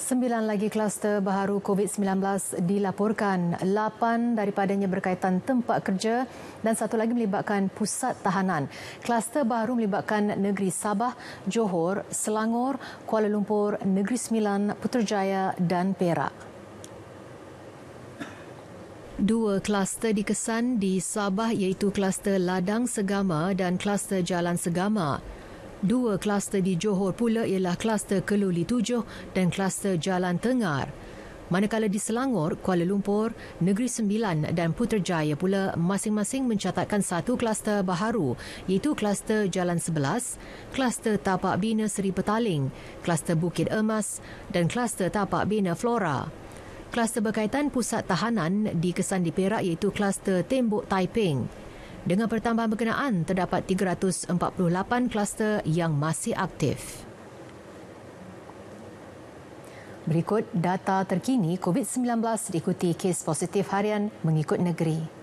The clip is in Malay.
Sembilan lagi kluster baharu COVID-19 dilaporkan. Lapan daripadanya berkaitan tempat kerja dan satu lagi melibatkan pusat tahanan. Kluster baharu melibatkan negeri Sabah, Johor, Selangor, Kuala Lumpur, Negeri Sembilan, Putrajaya dan Perak. Dua kluster dikesan di Sabah iaitu kluster Ladang Segama dan kluster Jalan Segama. Dua kluster di Johor pula ialah kluster Keluli Tujuh dan kluster Jalan Tengar. Manakala di Selangor, Kuala Lumpur, Negeri Sembilan dan Putrajaya pula masing-masing mencatatkan satu kluster baharu iaitu kluster Jalan Sebelas, kluster Tapak Bina Seri Petaling, kluster Bukit Emas dan kluster Tapak Bina Flora. Kluster berkaitan pusat tahanan dikesan di Perak iaitu kluster Tembok Taiping. Dengan pertambahan berkenaan, terdapat 348 kluster yang masih aktif. Berikut data terkini COVID-19 diikuti kes positif harian mengikut negeri.